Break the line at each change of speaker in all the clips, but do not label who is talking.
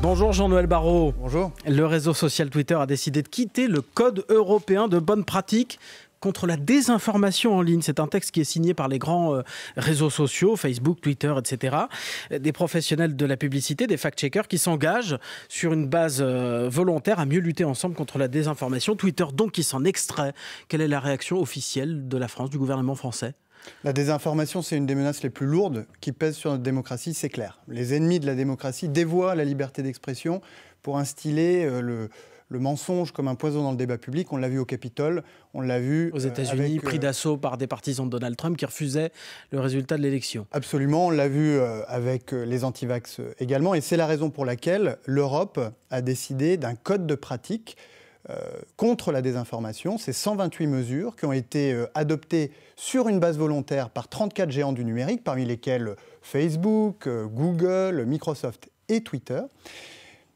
Bonjour Jean-Noël Barrault. Bonjour. Le réseau social Twitter a décidé de quitter le Code européen de bonne pratique contre la désinformation en ligne. C'est un texte qui est signé par les grands euh, réseaux sociaux, Facebook, Twitter, etc. Des professionnels de la publicité, des fact-checkers qui s'engagent sur une base euh, volontaire à mieux lutter ensemble contre la désinformation. Twitter donc qui s'en extrait. Quelle est la réaction officielle de la France, du gouvernement
français la désinformation, c'est une des menaces les plus lourdes qui pèsent sur notre démocratie, c'est clair. Les ennemis de la démocratie dévoient la liberté d'expression pour instiller euh, le, mensonge comme un poison dans le débat public. On l'a vu au Capitole, on l'a vu. Aux euh, États-Unis, pris euh, d'assaut par des partisans de Donald Trump qui refusaient le résultat de l'élection. Absolument, on l'a vu avec les antivax également. Et c'est la raison pour laquelle l'Europe a décidé d'un code de pratique euh, contre la désinformation. C'est 128 mesures qui ont été euh, adoptées sur une base volontaire par 34 géants du numérique, parmi lesquels Facebook, euh, Google, Microsoft et Twitter.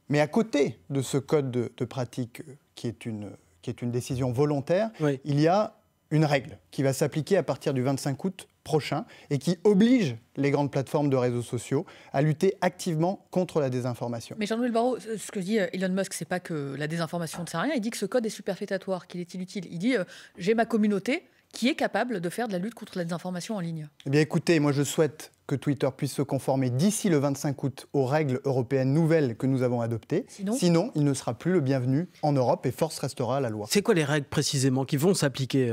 Mais à côté de ce code de, pratique qui est une, qui est une décision volontaire, il y a une règle qui va s'appliquer à partir du 25 août prochain et qui oblige les grandes plateformes de réseaux sociaux à lutter activement contre la désinformation.
Mais Jean-Noël Barrot, euh, ce que dit euh, Elon Musk, c'est pas que la désinformation ne sert à rien. Il dit que ce code est superfétatoire, qu'il est inutile. Il dit euh, j'ai ma communauté qui est capable de faire de la lutte contre la désinformation en ligne.
Eh bien, écoutez, moi, je souhaite que Twitter puisse se conformer d'ici le 25 août aux règles européennes nouvelles que nous avons adoptées. Sinon, il ne sera plus le bienvenu en Europe et force restera à la loi.
C'est quoi les règles précisément qui vont s'appliquer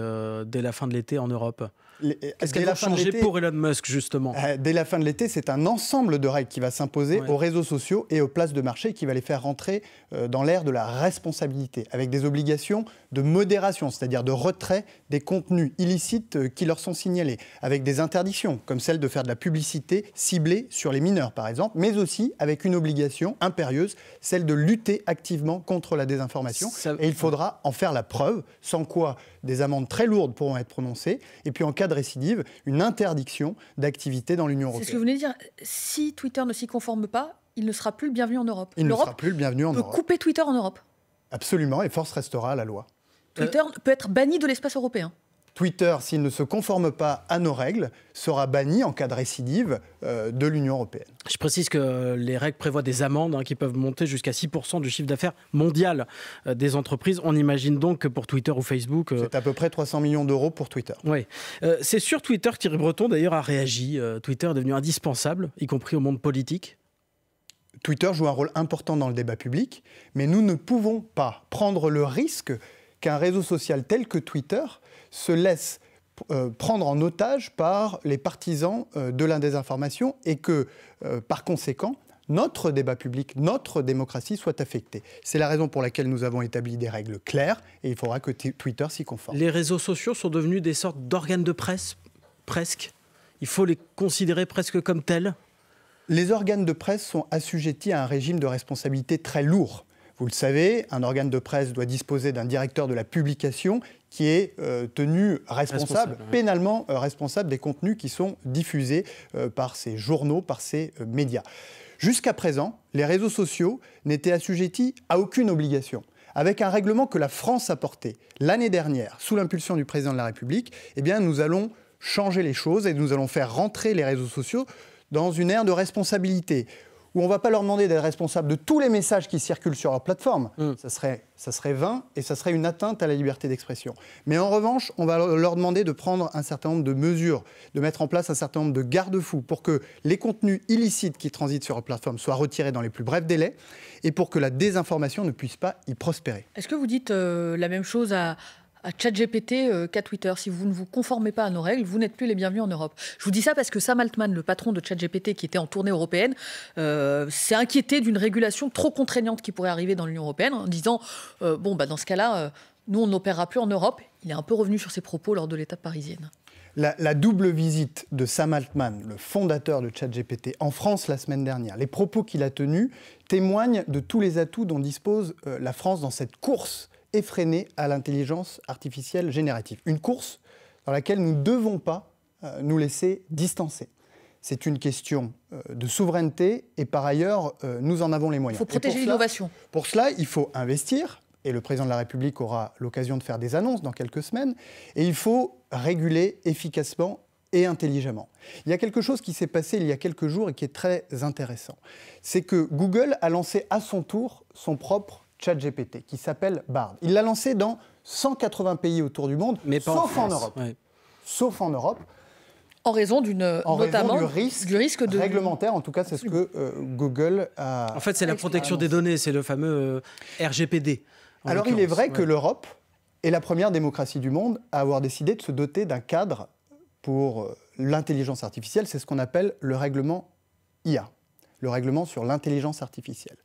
dès la fin de l'été en Europe
euh, Est-ce qu'elle va changer pour Elon Musk, justement euh, Dès la fin de l'été, c'est un ensemble de règles qui va s'imposer aux réseaux sociaux et aux places de marché qui va les faire rentrer euh, dans l'ère de la responsabilité, avec des obligations de modération, c'est-à-dire de retrait des contenus illicites qui leur sont signalés, avec des interdictions, comme celle de faire de la publicité ciblée sur les mineurs, par exemple, mais aussi avec une obligation impérieuse, celle de lutter activement contre la désinformation. Et il faudra en faire la preuve, sans quoi des amendes très lourdes pourront être prononcées. Et puis en cas récidive, une interdiction d'activité dans l'Union européenne. C'est ce que vous
venez de dire. Si Twitter ne s'y conforme pas, il ne sera plus le bienvenu en Europe. Il ne sera
plus le bienvenu en peut couper
Twitter en Europe.
Absolument, et force restera à la loi.
Twitter euh, peut être banni de l'espace européen.
Twitter, s'il ne se conforme pas à nos règles, sera banni en cas de récidive euh, de l'Union européenne. Je précise
que les règles prévoient des amendes hein, qui peuvent monter jusqu'à 6% du chiffre d'affaires mondial euh, des entreprises. On imagine donc que pour Twitter ou Facebook... Euh, c'est à peu près 300 millions d'euros pour Twitter. Oui. C'est sur Twitter que Thierry Breton d'ailleurs a réagi. Twitter est devenu indispensable, y compris au monde politique.
Twitter joue un rôle important dans le débat public, mais nous ne pouvons pas prendre le risque qu'un réseau social tel que Twitter se laissent euh, prendre en otage par les partisans euh, de la désinformation et que, euh, par conséquent, notre débat public, notre démocratie soit affectée. C'est la raison pour laquelle nous avons établi des règles claires et il faudra que Twitter s'y conforme.
Les réseaux sociaux sont devenus des sortes d'organes de presse,
presque. Il faut les considérer presque comme tels. Les organes de presse sont assujettis à un régime de responsabilité très lourd. Vous le savez, un organe de presse doit disposer d'un directeur de la publication qui est euh, tenu responsable, pénalement euh, responsable des contenus qui sont diffusés euh, par ces journaux, par ces médias. Jusqu'à présent, les réseaux sociaux n'étaient assujettis à aucune obligation avec un règlement que la France a porté l'année dernière sous l'impulsion du président de la République, eh bien nous allons changer les choses et nous allons faire rentrer les réseaux sociaux dans une ère de responsabilité où on ne va pas leur demander d'être responsable de tous les messages qui circulent sur leur plateforme. Mm. Ça, serait, ça serait vain et ça serait une atteinte à la liberté d'expression. Mais en revanche, on va leur demander de prendre un certain nombre de mesures, de mettre en place un certain nombre de garde-fous pour que les contenus illicites qui transitent sur leur plateforme soient retirés dans les plus brefs délais et pour que la désinformation ne puisse pas y prospérer.
Est-ce que vous dites euh, la même chose à à ChatGPT euh, qu'à Twitter. Si vous ne vous conformez pas à nos règles, vous n'êtes plus les bienvenus en Europe. Je vous dis ça parce que Sam Altman, le patron de ChatGPT qui était en tournée européenne, euh, s'est inquiété d'une régulation trop contraignante qui pourrait arriver dans l'Union européenne en disant euh, bon, bah, dans ce cas-là, nous, on n'opérera plus en Europe. Il est un peu revenu sur ses propos lors de l'étape parisienne.
La, double visite de Sam Altman, le fondateur de ChatGPT, en France la semaine dernière, les propos qu'il a tenus témoignent de tous les atouts dont dispose la France dans cette course effrénée à l'intelligence artificielle générative. Une course dans laquelle nous ne devons pas euh, nous laisser distancer. C'est une question euh, de souveraineté et par ailleurs, euh, nous en avons les moyens. Il faut protéger l'innovation. Pour cela, il faut investir, et le président de la République aura l'occasion de faire des annonces dans quelques semaines, et il faut réguler efficacement et intelligemment. Il y a quelque chose qui s'est passé il y a quelques jours et qui est très intéressant. C'est que Google a lancé à son tour son propre ChatGPT, qui s'appelle Bard. Il l'a lancé dans 180 pays autour du monde, Mais sauf en, Europe. Sauf en Europe.
En raison d'une notamment du,
risque réglementaire, en tout cas, c'est ce que euh, Google a. En fait, c'est la protection des données, c'est le fameux euh, RGPD. Alors, il est vrai que l'Europe est la première démocratie du monde à avoir décidé de se doter d'un cadre pour euh, l'intelligence artificielle. C'est ce qu'on appelle le règlement IA, le règlement sur l'intelligence artificielle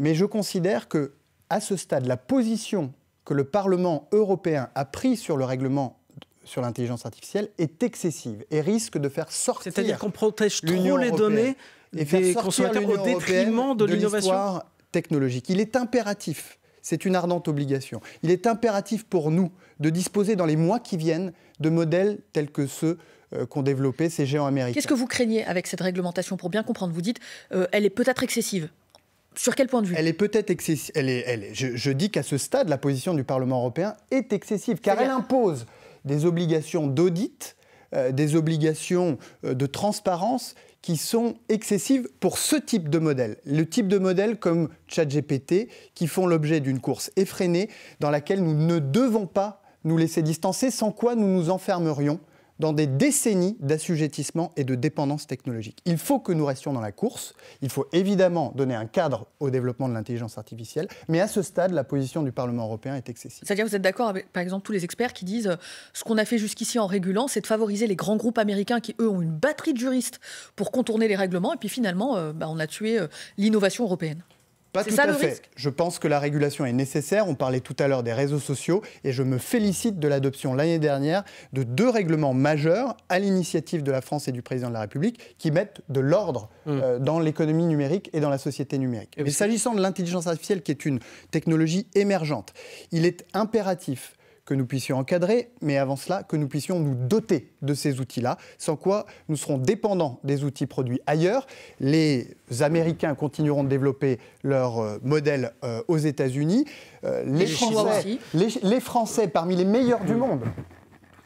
mais je considère que, à ce stade, la position que le Parlement européen a prise sur le règlement sur l'intelligence artificielle est excessive et risque de faire sortir. C'est-à-dire qu'on protège trop les données et au détriment de, l'innovation technologique. Il est impératif. C'est une ardente obligation. Il est impératif pour nous de disposer dans les mois qui viennent de modèles tels que ceux euh, qu'ont développés ces géants américains. Qu'est-ce que vous
craignez avec cette réglementation Pour bien comprendre, vous dites, euh, elle est peut-être excessive.
Sur quel point de vue Elle est peut-être excessive. je, dis qu'à ce stade, la position du Parlement européen est excessive, car elle impose des obligations d'audit, euh, des obligations euh, de transparence qui sont excessives pour ce type de modèle. Le type de modèle comme ChatGPT, qui font l'objet d'une course effrénée dans laquelle nous ne devons pas nous laisser distancer, sans quoi nous nous enfermerions dans des décennies d'assujettissement et de dépendance technologique. Il faut que nous restions dans la course, il faut évidemment donner un cadre au développement de l'intelligence artificielle, mais à ce stade, la position du Parlement européen est excessive.
C'est-à-dire vous êtes d'accord avec, par exemple, tous les experts qui disent euh, ce qu'on a fait jusqu'ici en régulant, c'est de favoriser les grands groupes américains qui, eux, ont une batterie de juristes pour contourner les règlements, et puis finalement, euh, bah, on a tué euh, l'innovation européenne. Pas tout à fait.
Je pense que la régulation est nécessaire. On parlait tout à l'heure des réseaux sociaux et je me félicite de l'adoption l'année dernière de deux règlements majeurs à l'initiative de la France et du président de la République qui mettent de l'ordre hmm. euh, dans l'économie numérique et dans la société numérique. Mais s'agissant de l'intelligence artificielle qui est une technologie émergente, il est impératif que nous puissions encadrer, mais avant cela, que nous puissions nous doter de ces outils-là, sans quoi nous serons dépendants des outils produits ailleurs. Les Américains continueront de développer leur euh, modèle euh, aux États-Unis. Euh, les, les Français, parmi les meilleurs du monde,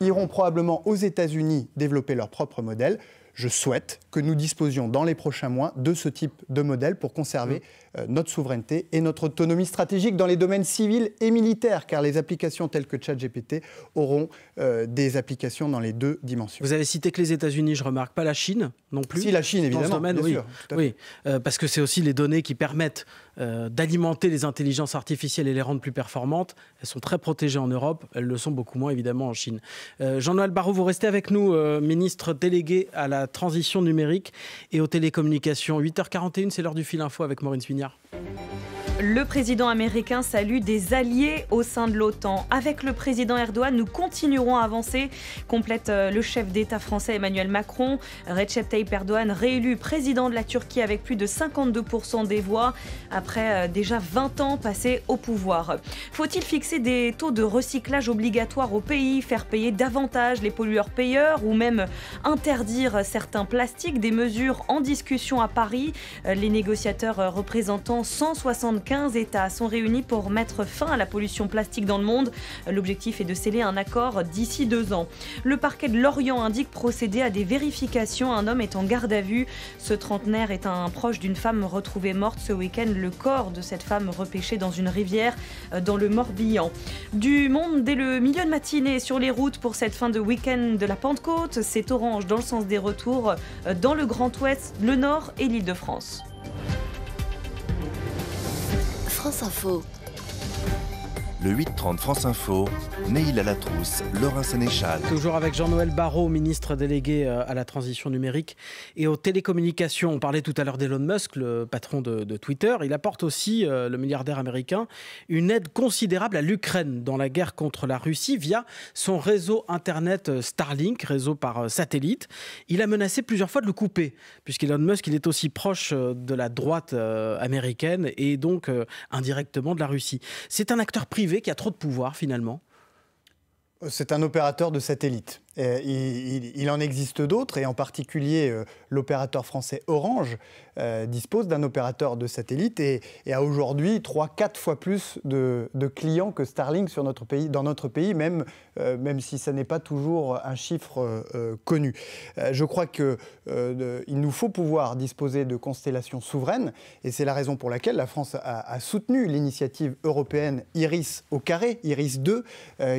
iront probablement aux États-Unis développer leur propre modèle je souhaite que nous disposions dans les prochains mois de ce type de modèle pour conserver mm. euh, notre souveraineté et notre autonomie stratégique dans les domaines civils et militaires, car les applications telles que GPT auront euh, des applications dans les deux dimensions.
Vous avez cité que les États-Unis, je remarque, pas la Chine non plus. Si la Chine, évidemment. bien oui, sûr, euh, parce que c'est aussi les données qui permettent euh, d'alimenter les intelligences artificielles et les rendre plus performantes. Elles sont très protégées en Europe, elles le sont beaucoup moins évidemment en Chine. Jean-Noël Barraud, vous restez avec nous, ministre délégué à la transition numérique et aux télécommunications. 8h41, c'est l'heure du fil info avec Maureen Spignard.
Le président américain salue des alliés au sein de l'OTAN. Avec le président Erdogan, nous continuerons à avancer, complète euh, le chef d'État français Emmanuel Macron. Recep Tayyip Erdogan, réélu président de la Turquie avec plus de 52% des voix, après euh, déjà 20 ans passés au pouvoir. Faut-il fixer des taux de recyclage obligatoires au pays, faire payer davantage les pollueurs-payeurs ou même interdire certains plastiques Des mesures en discussion à Paris. Euh, les négociateurs représentants 175 États sont réunis pour mettre fin à la pollution plastique dans le monde. L'objectif est de sceller un accord d'ici deux ans. Le parquet de Lorient indique procéder à des vérifications. Un homme est en garde à vue. Ce trentenaire est un proche d'une femme retrouvée morte ce week-end. Le corps de cette femme repêché dans une rivière euh, dans le Morbihan. Du monde dès le milieu de matinée sur les routes pour cette fin de week-end de la Pentecôte. C'est orange dans le sens des retours euh, dans le Grand Ouest, le Nord et l'Île-de-France. France Info le 8-30 France Info, Neil Alatrousse, Laurent Sénéchal.
Toujours avec Jean-Noël
Barrot, ministre délégué euh, à la transition numérique et aux télécommunications. On parlait tout à l'heure d'Elon Musk, le patron de, Twitter. Il apporte aussi, euh, le milliardaire américain, une aide considérable à l'Ukraine dans la guerre contre la Russie via son réseau Internet euh, Starlink, réseau par satellite. Il a menacé plusieurs fois de le couper, puisqu'Elon Musk, il est aussi proche de la droite américaine et donc indirectement de la Russie. C'est un acteur
privé qui a trop de pouvoir finalement C'est un opérateur de satellite. Euh, il, en existe d'autres, et en particulier euh, l'opérateur français Orange euh, dispose d'un opérateur de satellite et, a aujourd'hui 3-4 fois plus de, clients que Starlink sur notre pays, dans notre pays, même, même si ça n'est pas toujours un chiffre connu. je crois qu'il nous faut pouvoir disposer de constellations souveraines, et c'est la raison pour laquelle la France a, soutenu l'initiative européenne IRIS au carré, IRIS 2,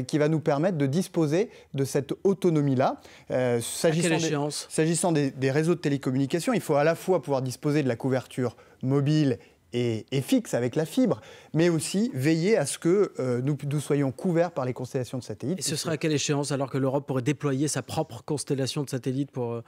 qui va nous permettre de disposer de cette auto là euh, s'agissant, des, réseaux de télécommunications, il faut à la fois pouvoir disposer de la couverture mobile et, fixe avec la fibre, mais aussi veiller à ce que euh, nous, soyons couverts par les constellations de satellites. Et
ce sera à euh, quelle échéance alors que l'Europe pourrait déployer sa propre constellation de satellites pour...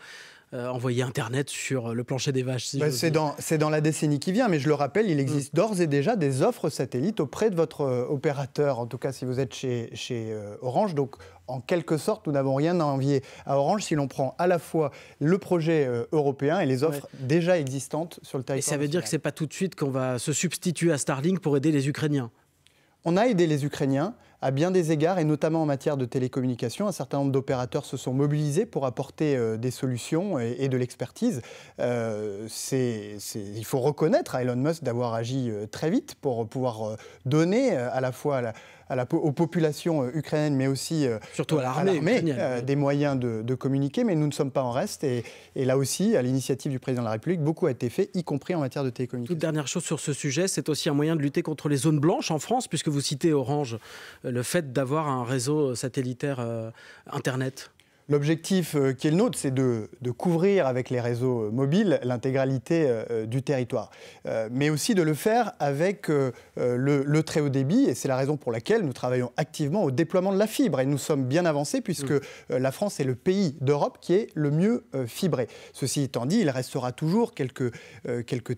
Euh, envoyer Internet sur le plancher des vaches. Bah, c'est dans,
la décennie qui vient, mais je le rappelle, il existe mm. d'ores et déjà des offres satellites auprès de votre euh, opérateur, en tout cas si vous êtes chez, euh, Orange. Donc en quelque sorte, nous n'avons rien à envier à Orange si l'on prend à la fois le projet européen et les offres déjà existantes sur le territoire. Et ça veut dire que ce n'est pas tout de suite qu'on va se substituer à Starlink pour aider les Ukrainiens on a aidé les Ukrainiens à bien des égards, et notamment en matière de télécommunications. Un certain nombre d'opérateurs se sont mobilisés pour apporter euh, des solutions et, de l'expertise. Euh, il faut reconnaître à Elon Musk d'avoir agi euh, très vite pour pouvoir donner à la fois la, aux populations euh, ukrainiennes, mais aussi euh, surtout à euh, l'armée, des moyens de, communiquer. Mais nous ne sommes pas en reste. Et, là aussi, à l'initiative du président de la République, beaucoup a été fait, y compris en matière de télécommunication. – Toute dernière chose sur ce sujet,
c'est aussi un moyen de lutter contre les zones blanches en France, puisque vous citez Orange, le fait d'avoir un réseau satellitaire Internet.
L'objectif euh, qui est le nôtre, c'est de, couvrir avec les réseaux mobiles l'intégralité euh, euh, du territoire, mais aussi de le faire avec le, très haut débit, et c'est la raison pour laquelle nous travaillons activement au déploiement de la fibre, et nous sommes bien avancés puisque la France est le pays d'Europe qui est le mieux fibré. Ceci étant dit, il restera toujours quelques,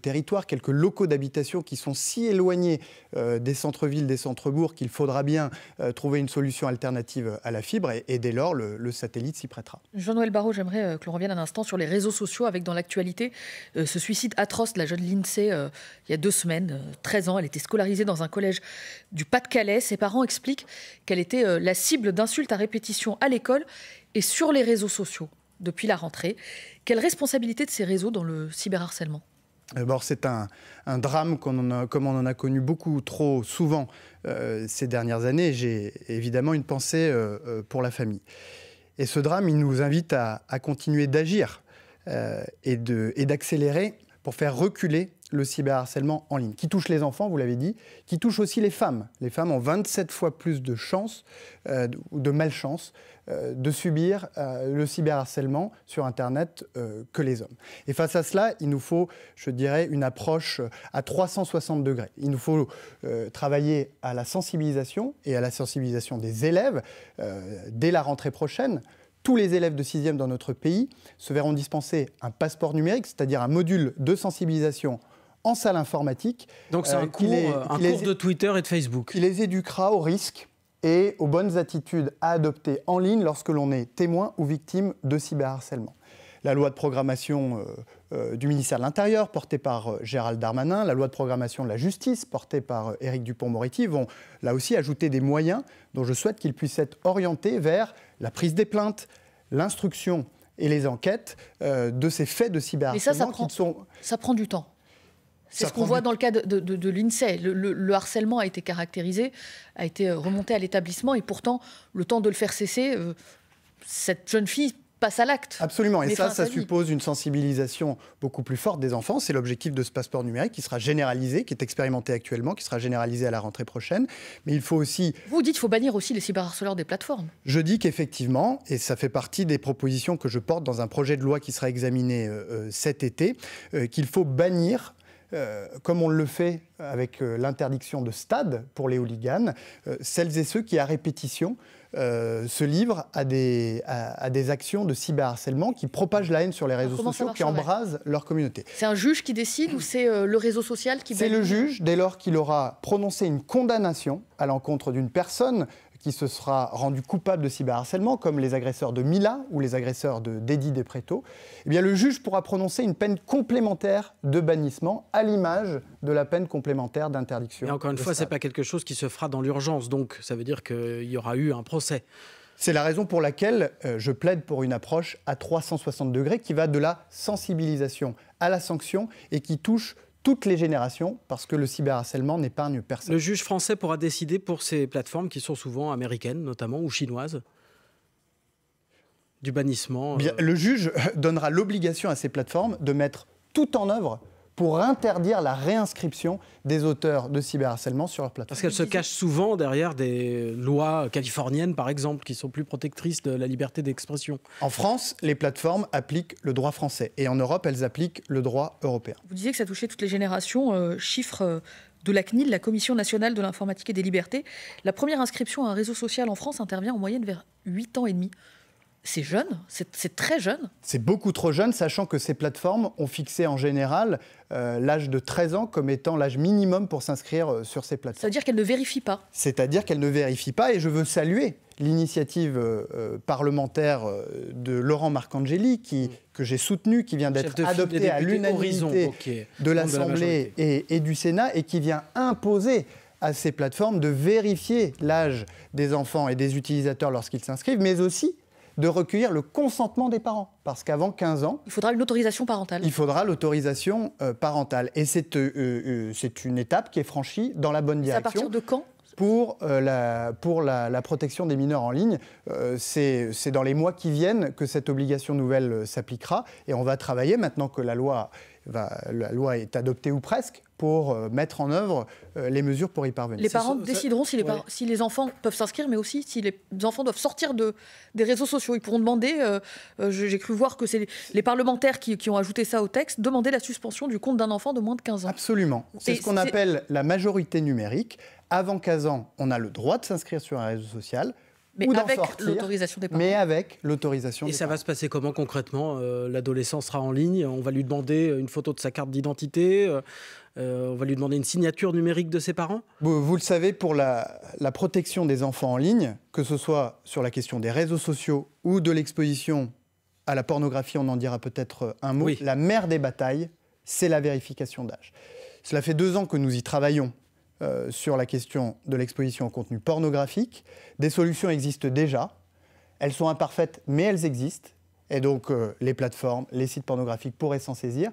territoires, quelques locaux d'habitation qui sont si éloignés des centres-villes, des centres-bourgs, qu'il faudra bien trouver une solution alternative à la fibre, et, dès lors, le, le satellite prêtera.
Jean-Noël Barraud, j'aimerais euh, que l'on revienne un instant sur les réseaux sociaux avec dans l'actualité euh, ce suicide atroce de la jeune Lindsay euh, il y a deux semaines, 13 ans. Elle était scolarisée dans un collège du Pas-de-Calais. Ses parents expliquent qu'elle était la cible d'insultes à répétition à l'école et sur les réseaux sociaux depuis la rentrée. Quelle responsabilité de ces réseaux dans le cyberharcèlement
D'abord, c'est un, drame comme on en a connu beaucoup trop souvent ces dernières années. J'ai évidemment une pensée pour la famille. Et ce drame, il nous invite à, continuer d'agir euh, et d'accélérer pour faire reculer le cyberharcèlement en ligne, qui touche les enfants, vous l'avez dit, qui touche aussi les femmes. Les femmes ont 27 fois plus de chances ou euh, de malchance euh, de subir euh, le cyberharcèlement sur Internet que les hommes. Et face à cela, il nous faut, je dirais, une approche à 360 degrés. Il nous faut travailler à la sensibilisation et à la sensibilisation des élèves dès la rentrée prochaine tous les élèves de 6e dans notre pays se verront dispenser un passeport numérique, c'est-à-dire un module de sensibilisation en salle informatique. Donc c'est euh, un, euh, cours, de Twitter et de Facebook. Il les éduquera aux risques et aux bonnes attitudes à adopter en ligne lorsque l'on est témoin ou victime de cyberharcèlement. La loi de programmation euh, du ministère de l'Intérieur, portée par Gérald Darmanin, la loi de programmation de la justice, portée par Éric Dupont-Moretti, vont là aussi ajouter des moyens dont je souhaite qu'ils puissent être orientés vers la prise des plaintes, l'instruction et les enquêtes de ces faits de cyberharcèlement. Mais
ça, ça prend du temps. C'est ce qu'on voit dans le cas de, de, l'INSEE. Le, harcèlement a été caractérisé, a été euh, remonté à l'établissement et pourtant, le temps de le faire cesser, euh, cette jeune fille passe à l'acte. Absolument. Et ça, ça suppose
une sensibilisation beaucoup plus forte des enfants. C'est l'objectif de ce passeport numérique qui sera généralisé, qui est expérimenté actuellement, qui sera généralisé à la rentrée prochaine. Mais il faut aussi...
Vous dites qu'il faut bannir aussi les cyberharceleurs des plateformes.
Je dis qu'effectivement, et ça fait partie des propositions que je porte dans un projet de loi qui sera examiné euh, cet été, qu'il faut bannir euh, comme on le fait avec euh, l'interdiction de stade pour les hooligans, euh, celles et ceux qui, à répétition, se livrent à des, à, des actions de cyberharcèlement qui propagent la haine sur les réseaux sociaux, qui embrasent leur communauté.
C'est un juge qui décide ou c'est le réseau social qui... C'est le juge,
dès lors qu'il aura prononcé une condamnation à l'encontre d'une personne qui se sera rendu coupable de cyberharcèlement, comme les agresseurs de Mila ou les agresseurs de Dédi Depreto, eh bien le juge pourra prononcer une peine complémentaire de bannissement à l'image de la peine complémentaire d'interdiction. encore une fois, ce n'est
pas quelque chose qui se fera dans l'urgence,
donc ça veut dire qu'il y aura eu un procès. C'est la raison pour laquelle euh, je plaide pour une approche à 360 degrés qui va de la sensibilisation à la sanction et qui touche toutes les générations, parce que le cyberharcèlement n'épargne personne. Le
juge français pourra décider pour ces plateformes qui sont souvent américaines, notamment, ou chinoises du
bannissement. Euh. le juge donnera l'obligation à ces plateformes de mettre tout en œuvre pour interdire la réinscription des auteurs de cyberharcèlement sur leur plateforme.
Parce qu'elles se cachent souvent derrière des lois californiennes, par exemple, qui sont plus protectrices de la liberté d'expression. En
France, les plateformes appliquent le droit français et en Europe, elles appliquent le droit européen.
Vous disiez que ça touchait toutes les générations, euh, chiffre euh, de la CNIL, la Commission nationale de l'informatique et des libertés. La première inscription à un réseau social en France intervient en moyenne vers 8 ans et demi c'est jeune,
c'est très jeune. C'est beaucoup trop jeune, sachant que ces plateformes ont fixé en général euh, l'âge de 13 ans comme étant l'âge minimum pour s'inscrire euh, sur ces plateformes.
C'est-à-dire qu'elles ne vérifient pas.
C'est-à-dire qu'elles ne vérifient pas, et je veux saluer l'initiative euh, parlementaire de Laurent Marcangeli, qui, mm. que j'ai soutenu, qui vient d'être adoptée à l'unanimité
de l'Assemblée
et du Sénat, et qui vient imposer à ces plateformes de vérifier l'âge des enfants et des utilisateurs lorsqu'ils s'inscrivent, mais aussi de recueillir le consentement des parents. Parce qu'avant 15 ans... Il faudra une parentale. Il faudra l'autorisation euh, parentale. Et euh, euh, c'est une étape qui est franchie dans la bonne direction. à partir de quand pour, la, pour la, protection des mineurs en ligne. C'est dans les mois qui viennent que cette obligation nouvelle s'appliquera et on va travailler maintenant que la loi, la loi est adoptée ou presque pour euh, mettre en œuvre euh, les mesures pour y parvenir. Les parents décideront si les,
si les enfants peuvent s'inscrire, mais aussi si les enfants doivent sortir de, des réseaux sociaux. Ils pourront demander, euh, j'ai cru voir que c'est les parlementaires qui, ont ajouté ça au texte, demander la suspension du compte d'un enfant de moins de 15 ans. Absolument. C'est ce qu'on appelle
la majorité numérique. Avant 15 ans, on a le droit de s'inscrire sur un réseau social.
Mais avec l'autorisation
des parents. Mais
avec l'autorisation
Et ça
va se passer comment concrètement L'adolescent sera en ligne, on va lui demander une photo de sa carte d'identité, euh, on va lui demander une signature numérique de ses parents
vous, le savez, pour la, protection des enfants en ligne, que ce soit sur la question des réseaux sociaux ou de l'exposition à la pornographie, on en dira peut-être un mot, la mère des batailles, c'est la vérification d'âge. Cela fait deux ans que nous y travaillons euh, sur la question de l'exposition au contenu pornographique. Des solutions existent déjà. Elles sont imparfaites, mais elles existent. Et donc, euh, les plateformes, les sites pornographiques pourraient s'en saisir.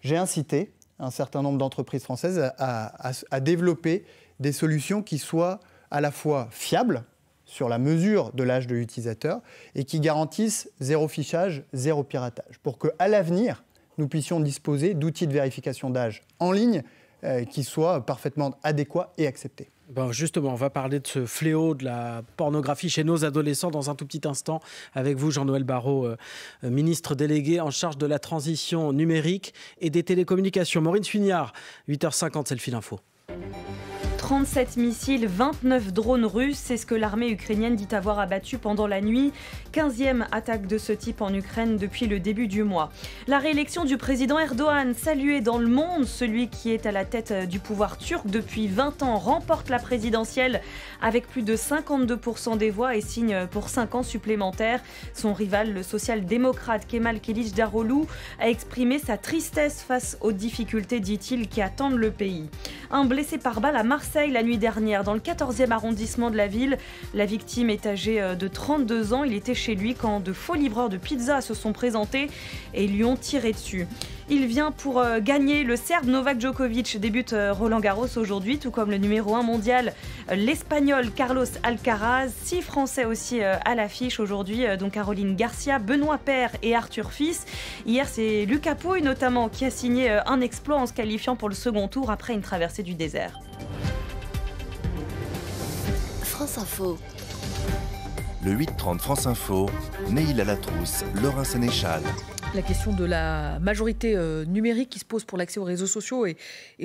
J'ai incité un certain nombre d'entreprises françaises à, développer des solutions qui soient à la fois fiables sur la mesure de l'âge de l'utilisateur et qui garantissent zéro fichage, zéro piratage, pour que à l'avenir nous puissions disposer d'outils de vérification d'âge en ligne euh, qui soient parfaitement adéquats et acceptés.
Ben, justement, on va parler de ce fléau de la pornographie chez nos adolescents dans un tout petit instant avec vous, Jean-Noël Barrot, euh, euh, ministre délégué en charge de la transition numérique et des télécommunications. Maureen Suignard, 8h50, c'est le fil info.
37 missiles, 29 drones russes, c'est ce que l'armée ukrainienne dit avoir abattu pendant la nuit. 15e attaque de ce type en Ukraine depuis le début du mois. La réélection du président Erdogan, saluée dans le monde, celui qui est à la tête euh, du pouvoir turc depuis 20 ans, remporte la présidentielle avec plus de 52% des voix et signe pour 5 ans supplémentaires. Son rival, le social-démocrate Kemal Kılıçdaroğlu, Darolou a exprimé sa tristesse face aux difficultés, dit-il, qui attendent le pays. Un blessé par balle à Marseille la nuit dernière, dans le 14e arrondissement de la ville. La victime est âgée euh, de 32 ans. Il était chez lui quand de faux livreurs de pizza se sont présentés et lui ont tiré dessus. Il vient pour euh, gagner. Le Serbe Novak Djokovic débute euh, Roland Garros aujourd'hui, tout comme le numéro 1 mondial, l'Espagnol Carlos Alcaraz. Six Français aussi à l'affiche aujourd'hui, dont Caroline Garcia, Benoît Père et Arthur Fils. Hier, c'est Lucas Pouille notamment qui a signé un exploit en se qualifiant pour le second tour après une traversée du désert. France
Info.
Le 8-30 France Info, Neil Alatrousse,
Laurent Sénéchal.
La question de la majorité euh, numérique qui se pose pour l'accès aux réseaux sociaux et,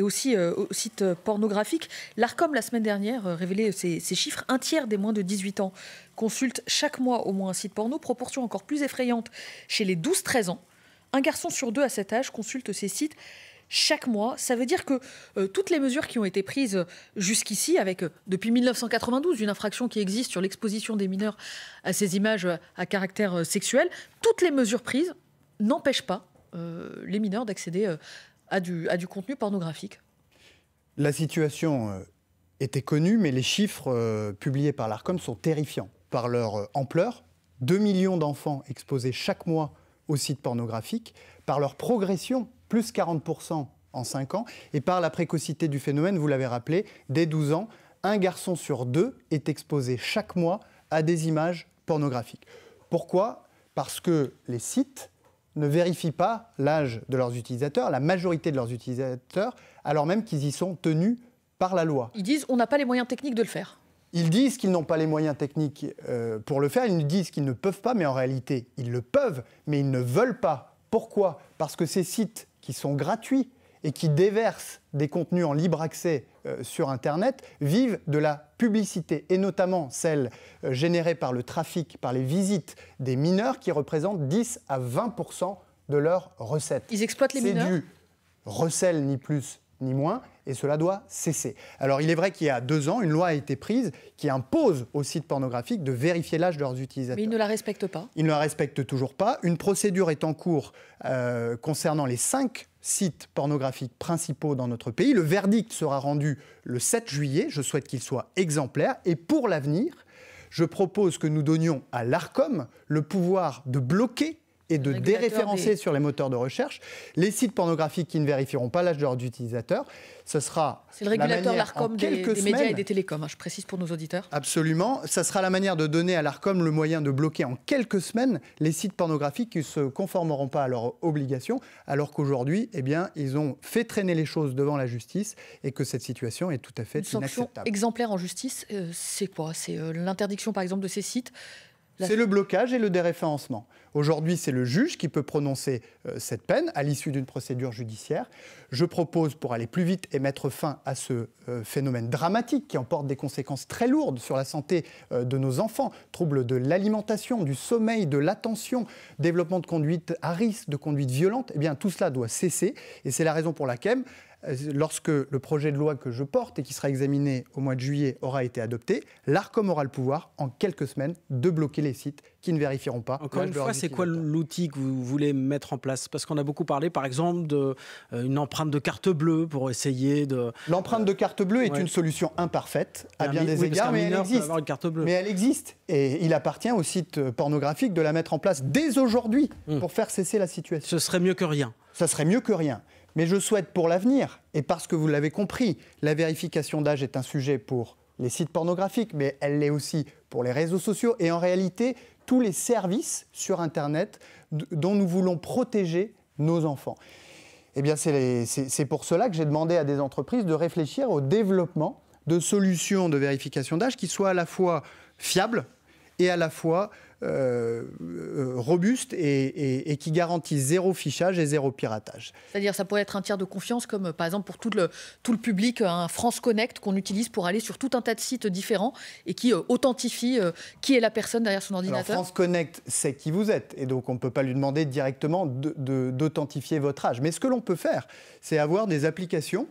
aussi euh, aux sites pornographiques. L'ARCOM, la semaine dernière, euh, révélait ces, chiffres. Un tiers des moins de 18 ans consultent chaque mois au moins un site porno, proportion encore plus effrayante chez les 12-13 ans. Un garçon sur deux à cet âge consulte ces sites chaque mois. Ça veut dire que euh, toutes les mesures qui ont été prises euh, jusqu'ici, avec euh, depuis 1992 une infraction qui existe sur l'exposition des mineurs à ces images à caractère sexuel, toutes les mesures prises n'empêchent pas les mineurs d'accéder à, du, contenu pornographique.
La situation était connue, mais les chiffres publiés par l'ARCOM sont terrifiants par leur ampleur. 2 millions d'enfants exposés chaque mois aux sites pornographiques, par leur progression plus 40% en 5 ans. Et par la précocité du phénomène, vous l'avez rappelé, dès 12 ans, un garçon sur deux est exposé chaque mois à des images pornographiques. Pourquoi Parce que les sites ne vérifient pas l'âge de leurs utilisateurs, la majorité de leurs utilisateurs, alors même qu'ils y sont tenus par la loi.
Ils disent on n'a pas les moyens techniques de le faire.
Ils disent qu'ils n'ont pas les moyens techniques euh, pour le faire, ils disent qu'ils ne peuvent pas, mais en réalité, ils le peuvent, mais ils ne veulent pas. Pourquoi Parce que ces sites qui sont gratuits et qui déversent des contenus en libre accès euh, sur Internet vivent de la publicité, et notamment celle euh, générée par le trafic, par les visites des mineurs, qui représentent 10 à 20 de leurs recettes. Ils exploitent les mineurs C'est du recel, ni plus ni moins, et cela doit cesser. Alors il est vrai qu'il y a deux ans, une loi a été prise qui impose aux sites pornographiques de vérifier l'âge de leurs utilisateurs. Mais
ils ne la respectent pas.
Ils ne la respectent toujours pas. Une procédure est en cours euh, concernant les cinq sites pornographiques principaux dans notre pays. Le verdict sera rendu le 7 juillet. Je souhaite qu'il soit exemplaire. Et pour l'avenir, je propose que nous donnions à l'ARCOM le pouvoir de bloquer et de déréférencer sur les moteurs de recherche les sites pornographiques qui ne vérifieront pas l'âge de leurs utilisateurs. Ce sera. C'est le régulateur, l'ARCOM des, des médias et des
télécoms, hein, je précise pour nos auditeurs.
Absolument. Ça sera la manière de donner à l'ARCOM le moyen de bloquer en quelques semaines les sites pornographiques qui ne se conformeront pas à leurs obligations, alors qu'aujourd'hui, eh bien, ils ont fait traîner les choses devant la justice et que cette situation est tout à fait Une sanction exemplaire
en justice, euh, c'est quoi C'est euh, l'interdiction, par exemple, de ces sites c'est le
blocage et le déréférencement. Aujourd'hui, c'est le juge qui peut prononcer euh, cette peine à l'issue d'une procédure judiciaire. Je propose, pour aller plus vite et mettre fin à ce euh, phénomène dramatique qui emporte des conséquences très lourdes sur la santé euh, de nos enfants, troubles de l'alimentation, du sommeil, de l'attention, développement de conduite à risque, de conduite violente, eh bien tout cela doit cesser. Et c'est la raison pour laquelle lorsque le projet de loi que je porte et qui sera examiné au mois de juillet aura été adopté, l'ARCOM aura le pouvoir, en quelques semaines, de bloquer les sites qui ne vérifieront pas. Encore une fois, c'est quoi
l'outil que vous voulez mettre en place Parce qu'on a beaucoup parlé, par exemple, d'une euh, empreinte de carte
bleue pour essayer de... L'empreinte de carte bleue est une solution imparfaite, à bien des égards, mais elle existe. Mais elle existe. Et il appartient aux sites euh, pornographiques de la mettre en place dès aujourd'hui hum. pour faire cesser la situation. Ce serait mieux que rien. Ça serait mieux que rien. Mais je souhaite pour l'avenir, et parce que vous l'avez compris, la vérification d'âge est un sujet pour les sites pornographiques, mais elle l'est aussi pour les réseaux sociaux et en réalité tous les services sur Internet dont nous voulons protéger nos enfants. Eh bien, c'est pour cela que j'ai demandé à des entreprises de réfléchir au développement de solutions de vérification d'âge qui soient à la fois fiables, et à la fois euh, euh, robuste et, qui garantit zéro fichage et zéro piratage.
C'est-à-dire ça pourrait être un tiers de confiance comme euh, par exemple pour tout le, tout le public, un France Connect qu'on utilise pour aller sur tout un tas de sites différents et qui authentifie qui est la personne derrière son ordinateur Alors, France
Connect sait qui vous êtes et donc on ne peut pas lui demander directement d'authentifier votre âge. Mais ce que l'on peut faire, c'est avoir des applications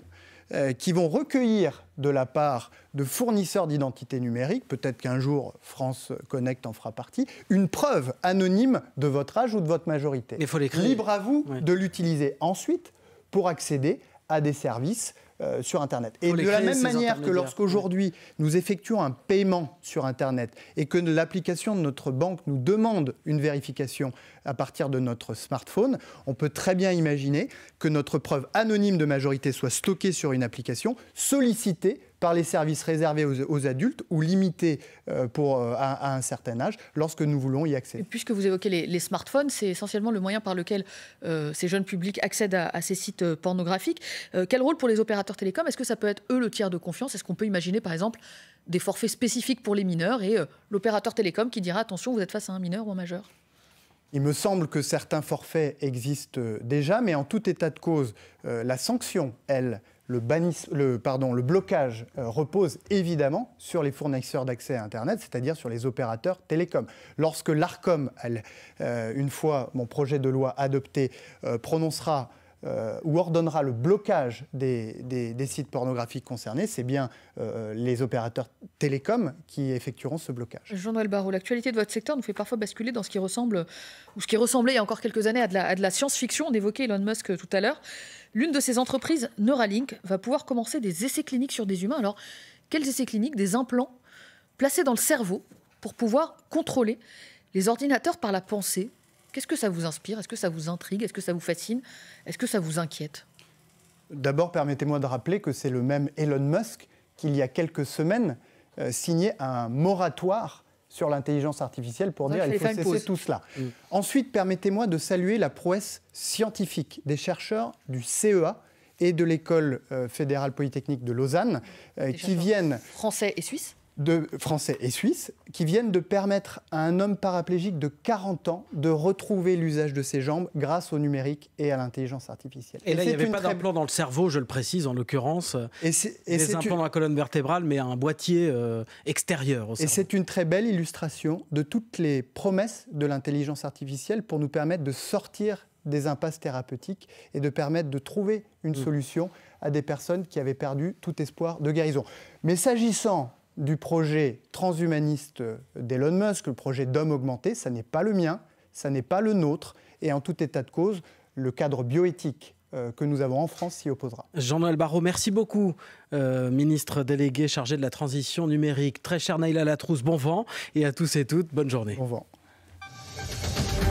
euh, qui vont recueillir de la part de fournisseurs d'identité numérique, peut-être qu'un jour France Connect en fera partie, une preuve anonyme de votre âge ou de votre majorité. Libre à vous de l'utiliser ensuite pour accéder à des services euh, sur Internet. Et de la même manière que lorsqu'aujourd'hui nous effectuons un paiement sur Internet et que l'application de notre banque nous demande une vérification à partir de notre smartphone. On peut très bien imaginer que notre preuve anonyme de majorité soit stockée sur une application, sollicitée par les services réservés aux, adultes ou limités euh, pour, euh, à, un certain âge lorsque nous voulons y accéder.
puisque vous évoquez les, smartphones, c'est essentiellement le moyen par lequel euh, ces jeunes publics accèdent à, à ces sites pornographiques. quel rôle pour les opérateurs télécoms Est-ce que ça peut être eux le tiers de confiance Est-ce qu'on peut imaginer par exemple des forfaits spécifiques pour les mineurs et l'opérateur télécom qui dira attention, vous êtes face à un mineur ou un majeur
il me semble que certains forfaits existent euh, déjà, mais en tout état de cause, euh, la sanction, elle, le, blocage euh, repose évidemment sur les fournisseurs d'accès à Internet, c'est-à-dire sur les opérateurs télécoms. Lorsque l'ARCOM, une fois mon projet de loi adopté, prononcera euh, ou ordonnera le blocage des, sites pornographiques concernés, c'est bien euh, les opérateurs télécoms qui effectueront ce blocage.
Jean-Noël Barraud, l'actualité de votre secteur nous fait parfois basculer dans ce qui ressemble, ou ce qui ressemblait il y a encore quelques années à de la, la science-fiction. On évoquait Elon Musk tout à l'heure. L'une de ces entreprises, Neuralink, va pouvoir commencer des essais cliniques sur des humains. Alors, quels essais cliniques Des implants placés dans le cerveau pour pouvoir contrôler les ordinateurs par la pensée, Qu'est-ce que ça vous inspire Est-ce que ça vous intrigue Est-ce que ça vous fascine Est-ce que ça vous inquiète
D'abord, permettez-moi de rappeler que c'est le même Elon Musk qui, il y a quelques semaines, euh, signait un moratoire sur l'intelligence artificielle pour dire qu'il faut cesser tout cela. Mm. Ensuite, permettez-moi de saluer la prouesse scientifique des chercheurs du CEA et de l'école euh, fédérale polytechnique de Lausanne euh, qui viennent français et Suisses de français et suisses qui viennent de permettre à un homme paraplégique de 40 ans de retrouver l'usage de ses jambes grâce au numérique et à l'intelligence artificielle. Et, là, il n'y avait pas
d'implant dans le cerveau, je le précise en l'occurrence. Et des implants dans la colonne vertébrale, mais un boîtier euh, extérieur. et c'est
une très belle illustration de toutes les promesses de l'intelligence artificielle pour nous permettre de sortir des impasses thérapeutiques et de permettre de trouver une mm. solution à des personnes qui avaient perdu tout espoir de guérison. Mais s'agissant du projet transhumaniste d'Elon Musk, le projet d'homme augmenté, ça n'est pas le mien, ça n'est pas le nôtre, et en tout état de cause, le cadre bioéthique euh, que nous avons en France s'y opposera.
Jean-Noël Barrot, merci beaucoup, euh, ministre délégué chargé de la transition numérique. Très cher Naïla Latrousse, bon vent, et à tous et toutes, bonne journée. Bon vent.